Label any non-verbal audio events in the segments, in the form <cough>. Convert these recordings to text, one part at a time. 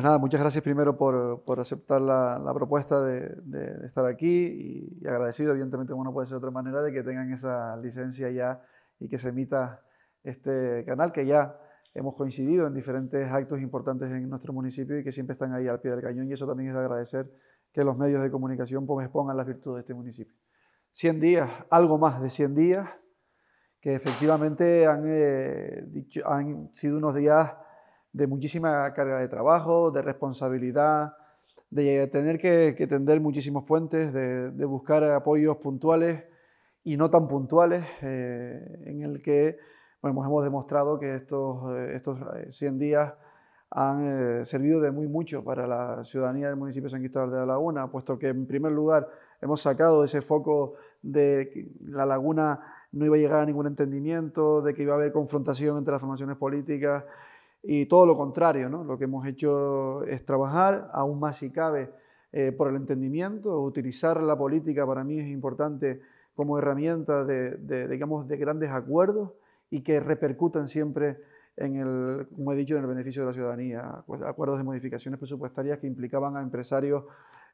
pues nada, muchas gracias primero por, por aceptar la, propuesta de, estar aquí y, agradecido, evidentemente, como no puede ser de otra manera, de que tengan esa licencia ya y que se emita este canal que ya hemos coincidido en diferentes actos importantes en nuestro municipio y que siempre están ahí al pie del cañón y eso también es de agradecer que los medios de comunicación pues, expongan las virtudes de este municipio. 100 días, algo más de 100 días, que efectivamente han, eh, han sido unos días de muchísima carga de trabajo, de responsabilidad, de tener que, tender muchísimos puentes, de, buscar apoyos puntuales y no tan puntuales, eh, en el que pues hemos demostrado que estos, eh, estos 100 eh, días han servido de muy mucho para la ciudadanía del municipio de San Cristóbal de la Laguna, puesto que en primer lugar hemos sacado ese foco de que la laguna no iba a llegar a ningún entendimiento, de que iba a haber confrontación entre las formaciones políticas, y todo lo contrario, ¿no? lo que hemos hecho es trabajar, aún más si cabe, eh, por el entendimiento, utilizar la política para mí es importante como herramienta de, digamos, de grandes acuerdos y que repercutan siempre en el, como he dicho, en el beneficio de la ciudadanía, acuerdos de modificaciones presupuestarias que implicaban a empresarios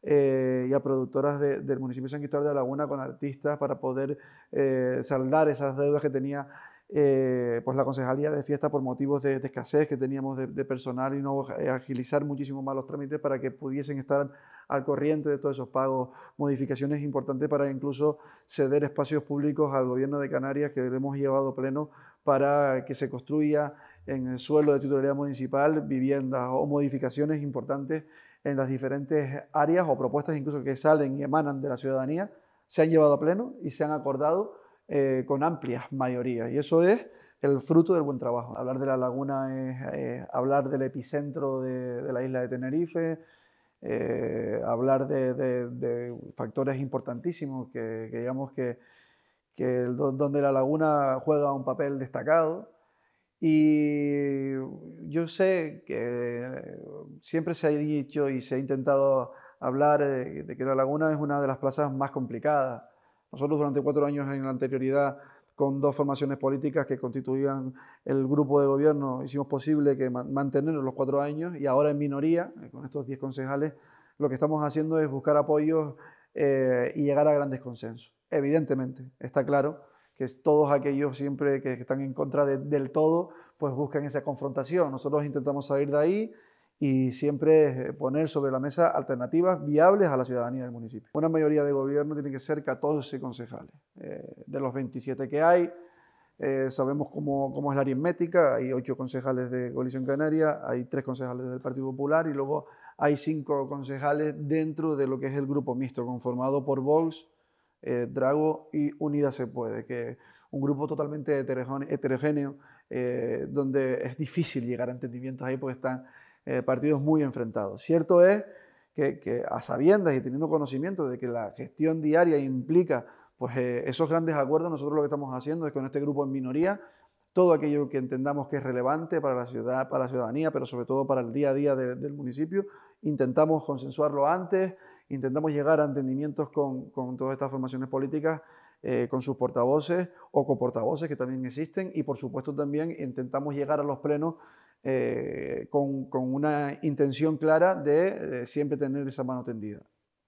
eh, y a productoras del municipio de San Cristóbal de la Laguna con artistas para poder eh, saldar esas deudas que tenía eh, pues la concejalía de fiesta por motivos de, escasez que teníamos de, personal y no eh, agilizar muchísimo más los trámites para que pudiesen estar al corriente de todos esos pagos, modificaciones importantes para incluso ceder espacios públicos al gobierno de Canarias que hemos llevado pleno para que se construya en el suelo de titularidad municipal viviendas o modificaciones importantes en las diferentes áreas o propuestas incluso que salen y emanan de la ciudadanía, se han llevado a pleno y se han acordado eh, con amplias mayorías. Y eso es el fruto del buen trabajo. Hablar de la laguna es, eh, hablar del epicentro de, la isla de Tenerife, eh, hablar de, factores importantísimos que, digamos que, donde la laguna juega un papel destacado. Y yo sé que siempre se ha dicho y se ha intentado hablar de que la laguna es una de las plazas más complicadas nosotros durante cuatro años en la anterioridad, con dos formaciones políticas que constituían el grupo de gobierno, hicimos posible que mantenernos los cuatro años y ahora en minoría, eh, con estos diez concejales, lo que estamos haciendo es buscar apoyos eh, y llegar a grandes consensos. Evidentemente, está claro que todos aquellos siempre que están en contra del todo, pues buscan esa confrontación. Nosotros intentamos salir de ahí, y siempre poner sobre la mesa alternativas viables a la ciudadanía del municipio. Una mayoría de gobierno tiene que ser 14 concejales. Eh, de los 27 que hay, eh, sabemos cómo, cómo, es la aritmética, hay 8 concejales de Coalición Canaria, hay 3 concejales del Partido Popular y luego hay 5 concejales dentro de lo que es el grupo mixto conformado por Vox, eh, Drago y Unidas Se Puede, que un grupo totalmente heterogéneo, donde es difícil llegar a entendimientos ahí porque están eh, partidos muy enfrentados. Cierto es que, a sabiendas y teniendo conocimiento de que la gestión diaria implica pues, eh, esos grandes acuerdos, nosotros lo que estamos haciendo es con este grupo en minoría, todo aquello que entendamos que es relevante para la ciudad, para la ciudadanía, pero sobre todo para el día a día del municipio, intentamos consensuarlo antes, intentamos llegar a entendimientos con, todas estas formaciones políticas eh, con sus portavoces o coportavoces que también existen y por supuesto también intentamos llegar a los plenos eh, con, una intención clara de, siempre tener esa mano tendida.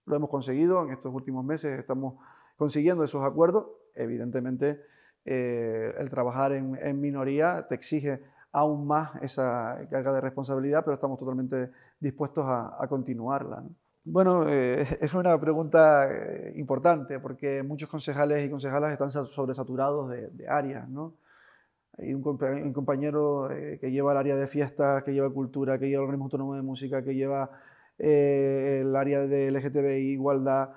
Lo hemos conseguido en estos últimos meses, estamos consiguiendo esos acuerdos. Evidentemente, eh, el trabajar en, minoría te exige aún más esa carga de responsabilidad, pero estamos totalmente dispuestos a, continuarla. Bueno, eh, <laughs> es una pregunta importante porque muchos concejales y concejalas están sobresaturados de, de áreas, ¿no? Hay un, compañero eh, que lleva el área de fiestas, que lleva cultura, que lleva el organismo autónomo de música, que lleva eh, el área de LGTBI, igualdad,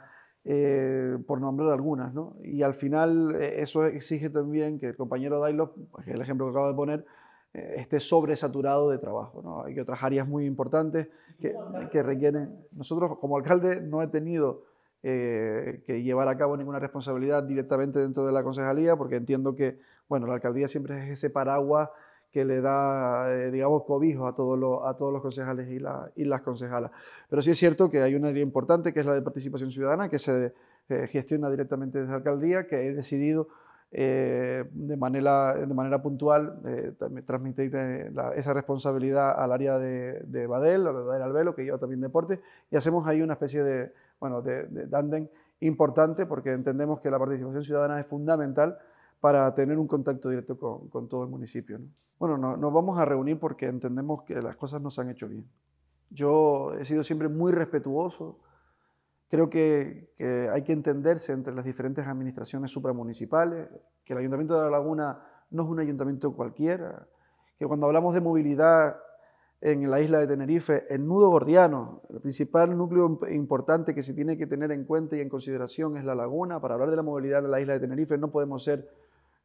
eh, por nombrar algunas. Y al final eso exige también que el compañero dailo que es el ejemplo que acabo de poner, esté sobresaturado de trabajo. ¿no? Hay otras áreas muy importantes que requieren... Nosotros como alcalde no he tenido eh, que llevar a cabo ninguna responsabilidad directamente dentro de la concejalía, porque entiendo que bueno, la alcaldía siempre es ese paraguas que le da, eh, digamos, cobijo a, todos los, a todos los concejales y, la, y, las concejalas. Pero sí es cierto que hay una área importante, que es la de participación ciudadana, que se eh, gestiona directamente desde la alcaldía, que he decidido de, manera, de manera puntual transmitir esa responsabilidad al área de, Badel, al área Albelo, que lleva también deporte, y hacemos ahí una especie de bueno, de, de Danden importante porque entendemos que la participación ciudadana es fundamental para tener un contacto directo con, todo el municipio. Bueno, no, nos vamos a reunir porque entendemos que las cosas no se han hecho bien. Yo he sido siempre muy respetuoso. Creo que, que hay que entenderse entre las diferentes administraciones supramunicipales, que el Ayuntamiento de La Laguna no es un ayuntamiento cualquiera, que cuando hablamos de movilidad en la isla de Tenerife, el nudo gordiano, el principal núcleo importante que se tiene que tener en cuenta y en consideración es la laguna. Para hablar de la movilidad de la isla de Tenerife no podemos ser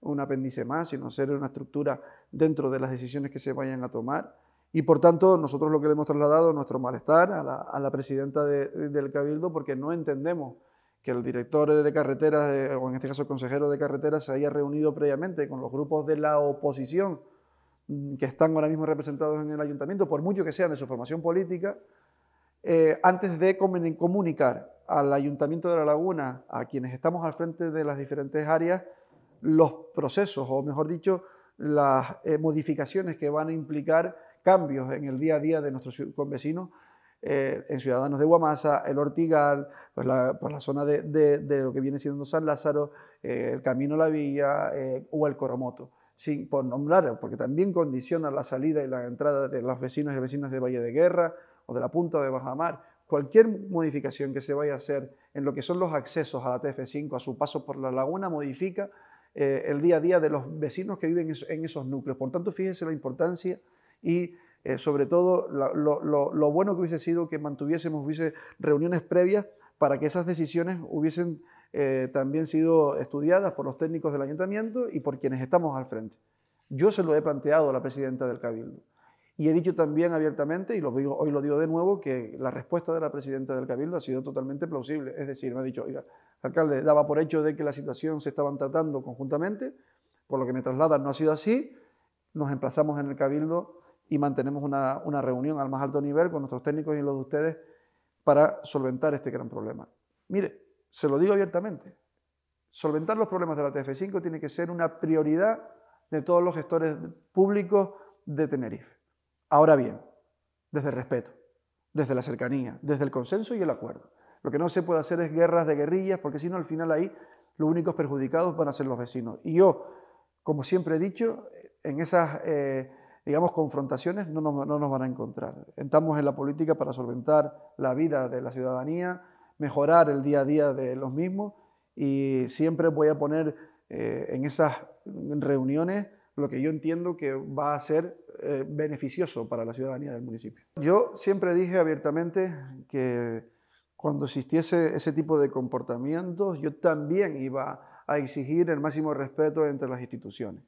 un apéndice más, sino ser una estructura dentro de las decisiones que se vayan a tomar. Y por tanto, nosotros lo que le hemos trasladado nuestro malestar a la, presidenta del Cabildo, porque no entendemos que el director de carreteras, o en este caso el consejero de carreteras, se haya reunido previamente con los grupos de la oposición que están ahora mismo representados en el ayuntamiento, por mucho que sean de su formación política, eh, antes de comunicar al ayuntamiento de La Laguna, a quienes estamos al frente de las diferentes áreas, los procesos, o mejor dicho, las eh, modificaciones que van a implicar cambios en el día a día de nuestros convecinos, eh, en Ciudadanos de Guamasa, el Ortigal, pues la, la zona de, de, lo que viene siendo San Lázaro, el Camino la Villa o el Coromoto sin, por nombrar, porque también condiciona la salida y la entrada de los vecinos y vecinas de Valle de Guerra o de la Punta de Bajamar. Cualquier modificación que se vaya a hacer en lo que son los accesos a la TF5, a su paso por la laguna, modifica eh, el día a día de los vecinos que viven en esos núcleos. Por tanto, fíjese la importancia y eh, sobre todo lo, lo bueno que hubiese sido que mantuviésemos, hubiese reuniones previas para que esas decisiones hubiesen eh, también sido estudiadas por los técnicos del ayuntamiento y por quienes estamos al frente. Yo se lo he planteado a la presidenta del Cabildo. Y he dicho también abiertamente, y lo digo, hoy lo digo de nuevo, que la respuesta de la presidenta del Cabildo ha sido totalmente plausible. Es decir, me ha dicho, oiga, alcalde, daba por hecho de que la situación se estaban tratando conjuntamente, por lo que me trasladan no ha sido así, nos emplazamos en el Cabildo y mantenemos una reunión al más alto nivel con nuestros técnicos y los de ustedes para solventar este gran problema. Mire, se lo digo abiertamente. Solventar los problemas de la TF5 tiene que ser una prioridad de todos los gestores públicos de Tenerife. Ahora bien, desde el respeto, desde la cercanía, desde el consenso y el acuerdo. Lo que no se puede hacer es guerras de guerrillas, porque si no, al final ahí los únicos perjudicados van a ser los vecinos. Y yo, como siempre he dicho, en esas, eh, digamos, confrontaciones no nos, no nos van a encontrar. Entramos en la política para solventar la vida de la ciudadanía, mejorar el día a día de los mismos y siempre voy a poner eh, en esas reuniones lo que yo entiendo que va a ser eh, beneficioso para la ciudadanía del municipio. Yo siempre dije abiertamente que cuando existiese ese tipo de comportamientos, yo también iba a exigir el máximo respeto entre las instituciones.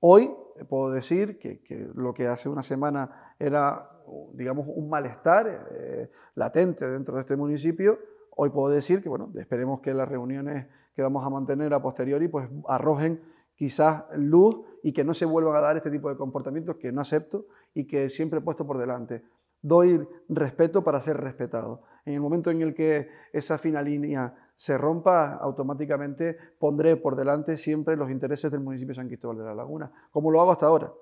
Hoy eh, puedo decir que, lo que hace una semana era, digamos, un malestar eh, latente dentro de este municipio, hoy puedo decir que, bueno, esperemos que las reuniones que vamos a mantener a posteriori pues arrojen quizás luz y que no se vuelvan a dar este tipo de comportamientos que no acepto y que siempre he puesto por delante. Doy respeto para ser respetado. En el momento en el que esa fina línea se rompa, automáticamente pondré por delante siempre los intereses del municipio San Cristóbal de la Laguna, como lo hago hasta ahora,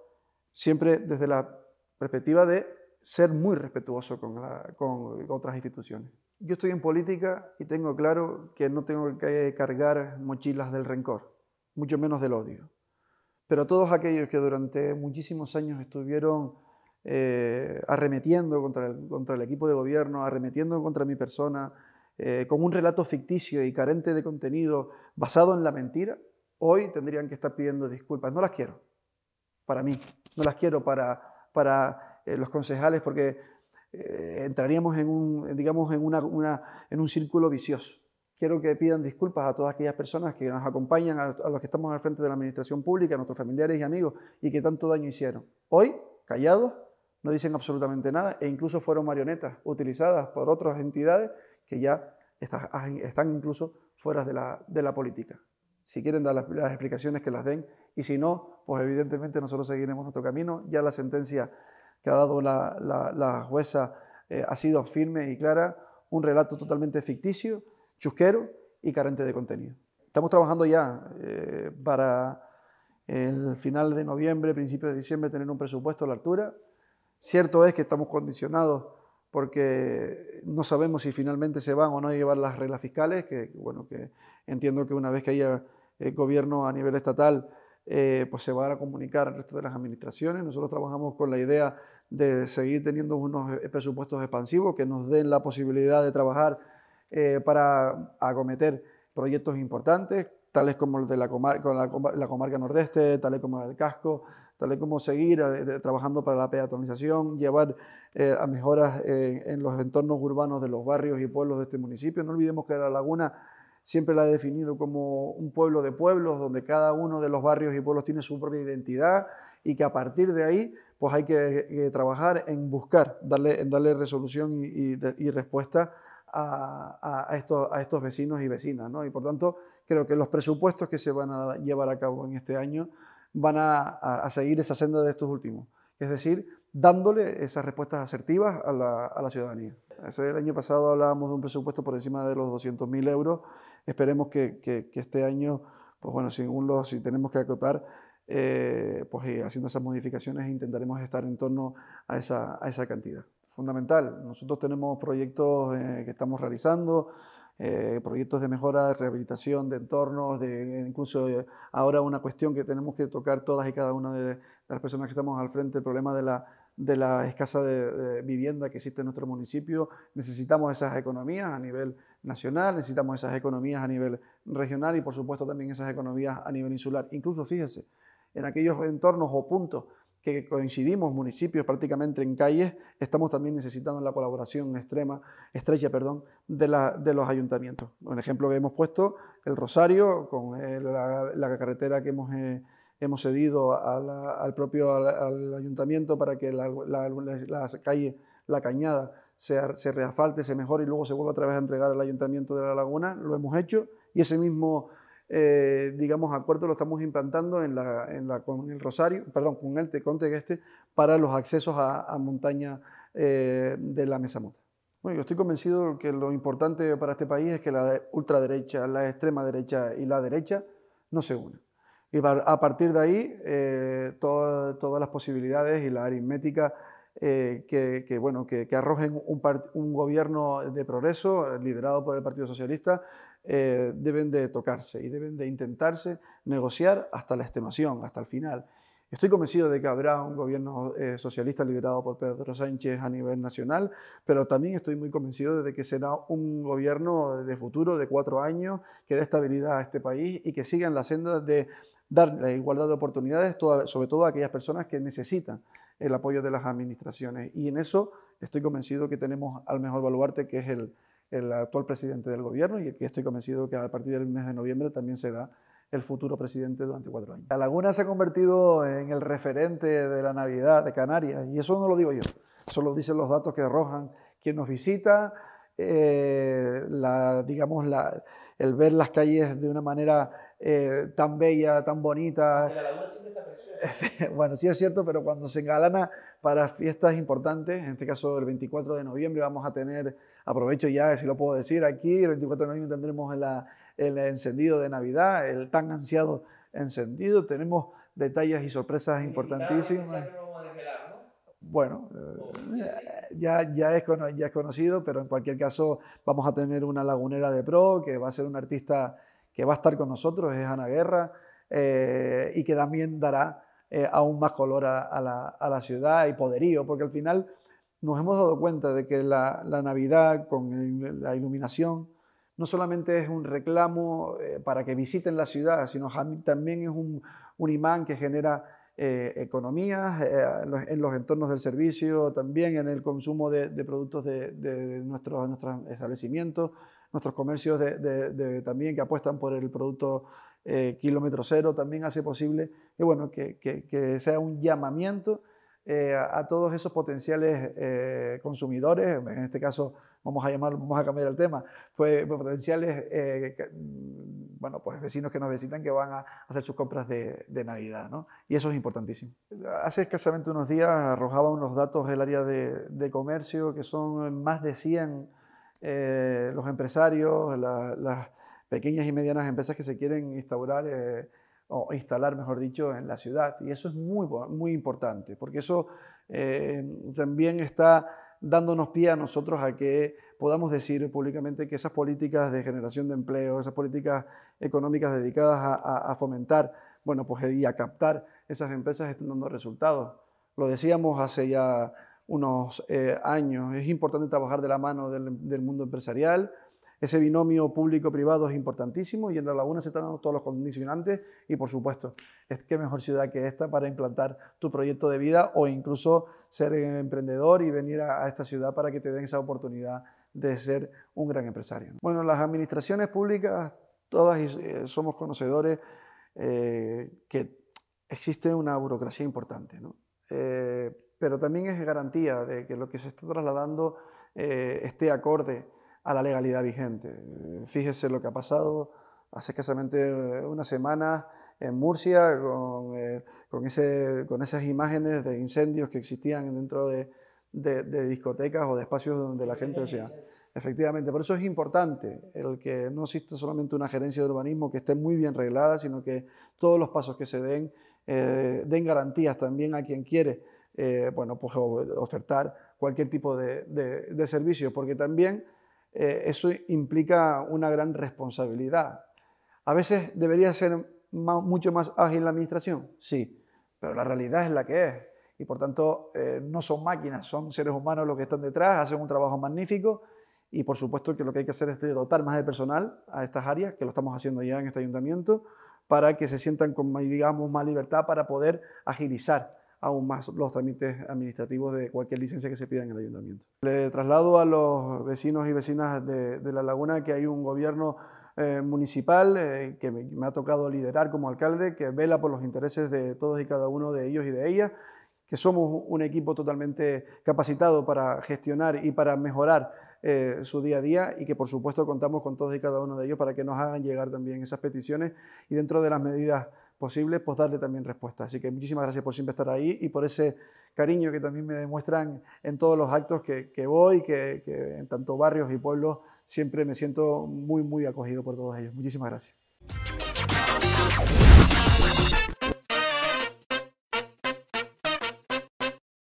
siempre desde la perspectiva de ser muy respetuoso con, otras instituciones. Yo estoy en política y tengo claro que no tengo que cargar mochilas del rencor, mucho menos del odio. Pero todos aquellos que durante muchísimos años estuvieron eh, arremetiendo contra contra el equipo de gobierno, arremetiendo contra mi persona, eh, con un relato ficticio y carente de contenido basado en la mentira, hoy tendrían que estar pidiendo disculpas. No las quiero para mí, no las quiero para, eh, los concejales porque eh, entraríamos en un, círculo vicioso. Quiero que pidan disculpas a todas aquellas personas que nos acompañan, a los que estamos al frente de la administración pública, a nuestros familiares y amigos, y que tanto daño hicieron. Hoy, callados, no dicen absolutamente nada e incluso fueron marionetas utilizadas por otras entidades que ya están incluso fuera de la, política. Si quieren dar las, explicaciones, que las den, y si no, pues evidentemente nosotros seguiremos nuestro camino. Ya la sentencia que ha dado la, jueza eh, ha sido firme y clara, un relato totalmente ficticio, chusquero y carente de contenido. Estamos trabajando ya eh, para el final de noviembre, principios de diciembre, tener un presupuesto a la altura. Cierto es que estamos condicionados porque no sabemos si finalmente se van o no a llevar las reglas fiscales, que, bueno, que entiendo que una vez que haya eh, gobierno a nivel estatal, eh, pues se van a comunicar al resto de las administraciones. Nosotros trabajamos con la idea de seguir teniendo unos eh, presupuestos expansivos que nos den la posibilidad de trabajar para acometer proyectos importantes, tales como el de la comarca, nordeste, tales como el casco, tales como seguir eh, trabajando para la peatonización, llevar eh, a mejoras eh, en los entornos urbanos de los barrios y pueblos de este municipio. No olvidemos que La Laguna siempre la ha definido como un pueblo de pueblos, donde cada uno de los barrios y pueblos tiene su propia identidad y que a partir de ahí pues hay que, trabajar en buscar, darle, en darle resolución y respuesta a, estos, vecinos y vecinas. Y por tanto, creo que los presupuestos que se van a llevar a cabo en este año van a, seguir esa senda de estos últimos. Es decir, dándole esas respuestas asertivas a la, ciudadanía. El año pasado hablábamos de un presupuesto por encima de los 200.000 euros. Esperemos que, este año, pues bueno, según si tenemos que acotar, eh, pues eh, haciendo esas modificaciones e intentaremos estar en torno a esa, a esa cantidad. Fundamental, nosotros tenemos proyectos eh, que estamos realizando, proyectos de mejora, de rehabilitación de entornos, de, incluso ahora una cuestión que tenemos que tocar todas y cada una de las personas que estamos al frente, el problema de la, de la escasa de vivienda que existe en nuestro municipio. Necesitamos esas economías a nivel nacional, necesitamos esas economías a nivel regional y por supuesto también esas economías a nivel insular. Incluso, fíjese, en aquellos entornos o puntos que coincidimos, municipios prácticamente en calles, estamos también necesitando la colaboración extrema, estrecha perdón, de, la, de los ayuntamientos. Un ejemplo que hemos puesto, el Rosario, con eh, la, carretera que hemos, eh, hemos cedido al propio al, ayuntamiento para que la, la calle La Cañada se, se, reafalte, se mejore y luego se vuelva otra vez a entregar al ayuntamiento de La Laguna, lo hemos hecho y ese mismo eh, digamos, acuerdo lo estamos implantando en con el Rosario, perdón, con el Teconte este, para los accesos a, montaña eh, de la Mesamota. Bueno, yo estoy convencido que lo importante para este país es que la ultraderecha, la extrema derecha y la derecha no se unan. Y a partir de ahí, eh, todas, todas las posibilidades y la aritmética eh, que, bueno, que, arrojen un, gobierno de progreso eh, liderado por el Partido Socialista eh, deben de tocarse y deben de intentarse negociar hasta la estimación, hasta el final. Estoy convencido de que habrá un gobierno socialista liderado por Pedro Sánchez a nivel nacional, pero también estoy muy convencido de que será un gobierno de futuro de cuatro años que dé estabilidad a este país y que siga en la senda de dar la igualdad de oportunidades, sobre todo a aquellas personas que necesitan el apoyo de las administraciones. Y en eso estoy convencido que tenemos al mejor baluarte, que es el, actual presidente del gobierno, y que estoy convencido que a partir del mes de noviembre también será el futuro presidente durante cuatro años. La Laguna se ha convertido en el referente de la Navidad de Canarias, y eso no lo digo yo, solo dicen los datos que arrojan quien nos visita, eh, digamos, la, el ver las calles de una manera eh, tan bella, tan bonita. <laughs> bueno, sí es cierto, pero cuando se engalana para fiestas importantes, en este caso el 24 de noviembre vamos a tener, aprovecho ya si lo puedo decir aquí, el 24 de noviembre tendremos el, encendido de Navidad, el tan ansiado encendido, tenemos detalles y sorpresas importantísimas. Bueno, eh, eh, ya, ya, es, ya es conocido, pero en cualquier caso vamos a tener una lagunera de pro que va a ser un artista que va a estar con nosotros, es Ana Guerra, eh, y que también dará eh, aún más color a, la, a, la, ciudad y poderío, porque al final nos hemos dado cuenta de que la, la Navidad con la iluminación no solamente es un reclamo eh, para que visiten la ciudad, sino también es un, un imán que genera economías, en los entornos del servicio, también en el consumo de, productos de, de, de, nuestros, establecimientos nuestros comercios de, también que apuestan por el producto eh, kilómetro cero, también hace posible que, bueno, que, sea un llamamiento eh, a, todos esos potenciales eh, consumidores, en este caso vamos a llamar, vamos a cambiar el tema, pues potenciales, mm, bueno, pues vecinos que nos visitan que van a hacer sus compras de, Navidad, Y eso es importantísimo. Hace escasamente unos días arrojaba unos datos del área de, de comercio que son más de 100 eh, los empresarios, las pequeñas y medianas empresas que se quieren instaurar eh, o instalar, mejor dicho, en la ciudad. Y eso es muy, muy importante, porque eso eh, también está dándonos pie a nosotros a que podamos decir públicamente que esas políticas de generación de empleo, esas políticas económicas dedicadas a, fomentar, bueno, pues y a captar esas empresas están dando resultados. Lo decíamos hace ya unos eh, años. Es importante trabajar de la mano del, mundo empresarial. Ese binomio público-privado es importantísimo y en La Laguna se están dando todos los condicionantes y, por supuesto, es qué mejor ciudad que esta para implantar tu proyecto de vida o incluso ser emprendedor y venir a, esta ciudad para que te den esa oportunidad de ser un gran empresario. Bueno, las administraciones públicas, todas eh, somos conocedores eh, que existe una burocracia importante. ¿no? pero también es garantía de que lo que se está trasladando eh, esté acorde a la legalidad vigente. Fíjese lo que ha pasado hace escasamente eh, una semana en Murcia eh, con, esas imágenes de incendios que existían dentro de, discotecas o de espacios donde la gente... sea, Efectivamente, por eso es importante el que no exista solamente una gerencia de urbanismo que esté muy bien reglada, sino que todos los pasos que se den den garantías también a quien quiere eh, bueno, pues ofertar cualquier tipo de, de, servicio, porque también eh, eso implica una gran responsabilidad. A veces debería ser mucho más ágil la administración, sí, pero la realidad es la que es. Y por tanto, eh, no son máquinas, son seres humanos los que están detrás, hacen un trabajo magnífico y por supuesto que lo que hay que hacer es dotar más de personal a estas áreas, que lo estamos haciendo ya en este ayuntamiento, para que se sientan con, digamos, más libertad para poder agilizar aún más los trámites administrativos de cualquier licencia que se pida en el ayuntamiento. Le traslado a los vecinos y vecinas de, La Laguna que hay un gobierno eh, municipal eh, que me, ha tocado liderar como alcalde, que vela por los intereses de todos y cada uno de ellos y de ellas, que somos un equipo totalmente capacitado para gestionar y para mejorar eh, su día a día y que por supuesto contamos con todos y cada uno de ellos para que nos hagan llegar también esas peticiones y dentro de las medidas posible, pues darle también respuesta. Así que muchísimas gracias por siempre estar ahí y por ese cariño que también me demuestran en todos los actos que, voy, que, que en tanto barrios y pueblos siempre me siento muy, muy acogido por todos ellos. Muchísimas gracias.